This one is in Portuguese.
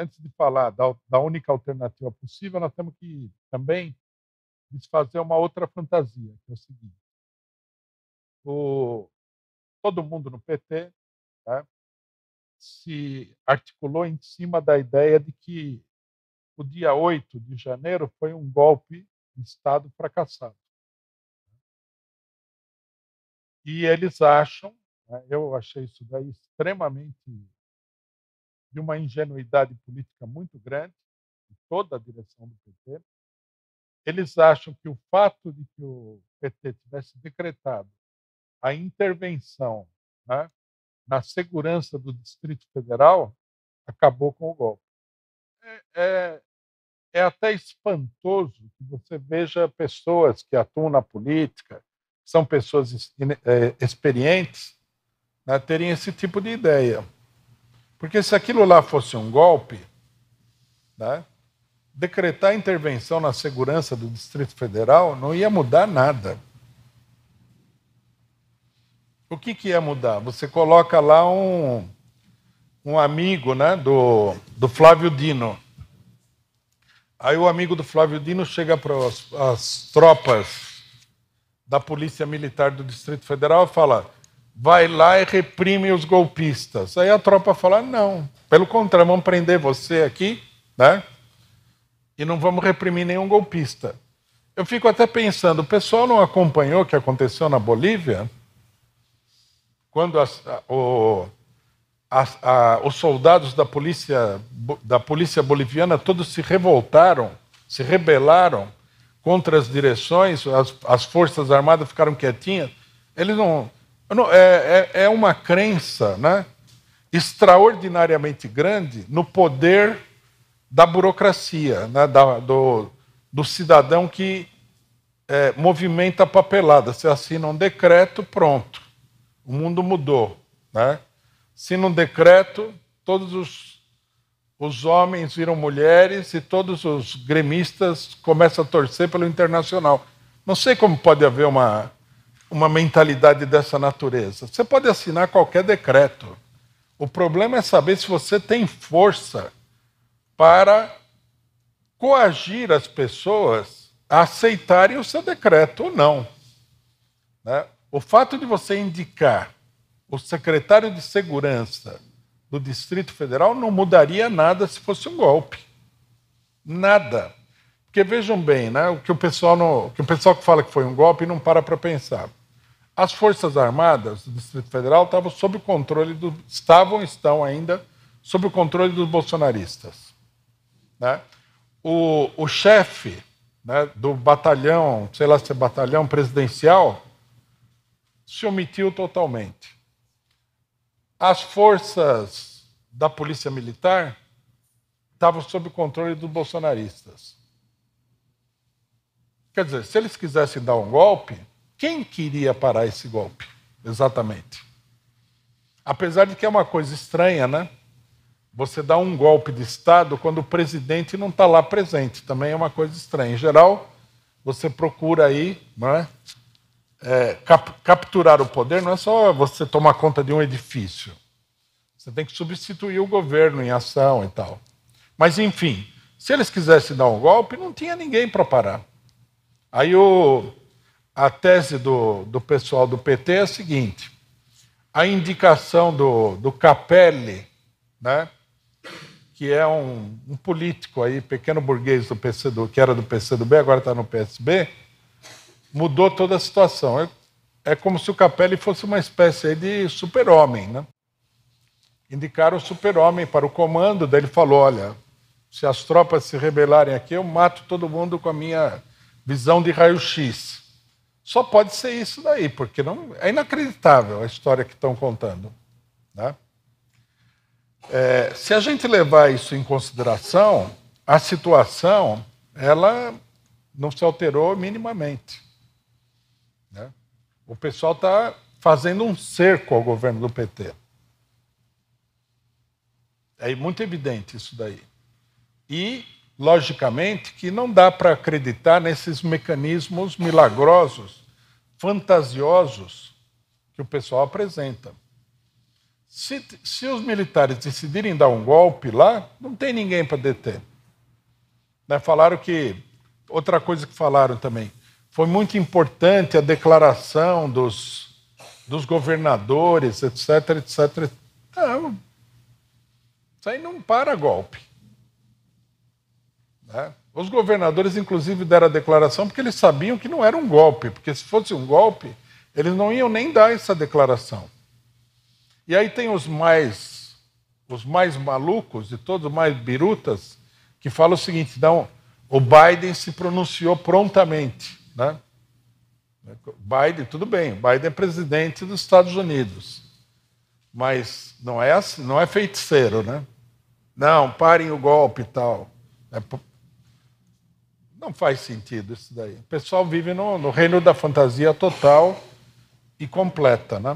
antes de falar da, da única alternativa possível, nós temos que também desfazer uma outra fantasia, que é o seguinte. O, todo mundo no PT tá, se articulou em cima da ideia de que o dia 8 de janeiro foi um golpe de Estado fracassado. E eles acham, né, eu achei isso daí extremamente de uma ingenuidade política muito grande, em toda a direção do PT. Eles acham que o fato de que o PT tivesse decretado a intervenção né, na segurança do Distrito Federal acabou com o golpe. É, é, é até espantoso que você veja pessoas que atuam na política, são pessoas eh, experientes, né, terem esse tipo de ideia. Porque se aquilo lá fosse um golpe, né, decretar intervenção na segurança do Distrito Federal não ia mudar nada. O que, que ia mudar? Você coloca lá um, um amigo né, do, do Flávio Dino. Aí o amigo do Flávio Dino chega para as, as tropas da Polícia Militar do Distrito Federal e fala: vai lá e reprime os golpistas. Aí a tropa fala: não, pelo contrário, vamos prender você aqui, né? E não vamos reprimir nenhum golpista. Eu fico até pensando: o pessoal não acompanhou o que aconteceu na Bolívia? Quando as, o, as, a, os soldados da polícia, da polícia boliviana todos se revoltaram, se rebelaram contra as direções, as, as forças armadas ficaram quietinhas. Eles não, não, é, é, é uma crença né, extraordinariamente grande no poder da burocracia, né, da, do, do cidadão que é, movimenta a papelada. Você assina um decreto, pronto. O mundo mudou. Né? Assina um decreto, todos os, os homens viram mulheres e todos os gremistas começam a torcer pelo internacional. Não sei como pode haver uma uma mentalidade dessa natureza. Você pode assinar qualquer decreto. O problema é saber se você tem força para coagir as pessoas a aceitarem o seu decreto ou não. Né? O fato de você indicar o secretário de segurança do Distrito Federal não mudaria nada se fosse um golpe. Nada. Porque vejam bem, né? o, que o, pessoal o que o pessoal que fala que foi um golpe não para para pensar. As Forças Armadas do Distrito Federal estavam sob o controle do. estavam, estão ainda, sob o controle dos bolsonaristas. Né? O, o chefe né, do batalhão, sei lá se é batalhão presidencial, se omitiu totalmente. As forças da Polícia Militar estavam sob o controle dos bolsonaristas. Quer dizer, se eles quisessem dar um golpe, quem queria parar esse golpe? Exatamente. Apesar de que é uma coisa estranha, né? Você dá um golpe de Estado quando o presidente não está lá presente. Também é uma coisa estranha. Em geral, você procura aí né, é, cap capturar o poder, não é só você tomar conta de um edifício. Você tem que substituir o governo em ação e tal. Mas, enfim, se eles quisessem dar um golpe, não tinha ninguém para parar. Aí o, a tese do, do pessoal do PT é a seguinte: a indicação do, do Capelli, né, que é um, um político aí, pequeno burguês do do que era do PCdoB, agora está no PSB, mudou toda a situação. É, é como se o Capelli fosse uma espécie de super-homem. Né? Indicaram o super-homem para o comando, daí ele falou: olha, se as tropas se rebelarem aqui, eu mato todo mundo com a minha visão de raio-x. Só pode ser isso daí, porque não, é inacreditável a história que estão contando. Né? É, se a gente levar isso em consideração, a situação ela não se alterou minimamente. Né? O pessoal está fazendo um cerco ao governo do PT. É muito evidente isso daí. E, logicamente, que não dá para acreditar nesses mecanismos milagrosos fantasiosos que o pessoal apresenta. Se, se os militares decidirem dar um golpe lá, não tem ninguém para deter. Né? Falaram que. Outra coisa que falaram também. Foi muito importante a declaração dos, dos governadores, etc, etc. Não. Isso aí não para golpe. Né? Os governadores, inclusive, deram a declaração porque eles sabiam que não era um golpe, porque se fosse um golpe, eles não iam nem dar essa declaração. E aí tem os mais, os mais malucos e todos os mais birutas que falam o seguinte: não, o Biden se pronunciou prontamente, né? Biden, tudo bem, Biden é presidente dos Estados Unidos, mas não é assim, não é feiticeiro, né? Não, parem o golpe e tal. É não faz sentido isso daí. O pessoal vive no, no reino da fantasia total e completa, né?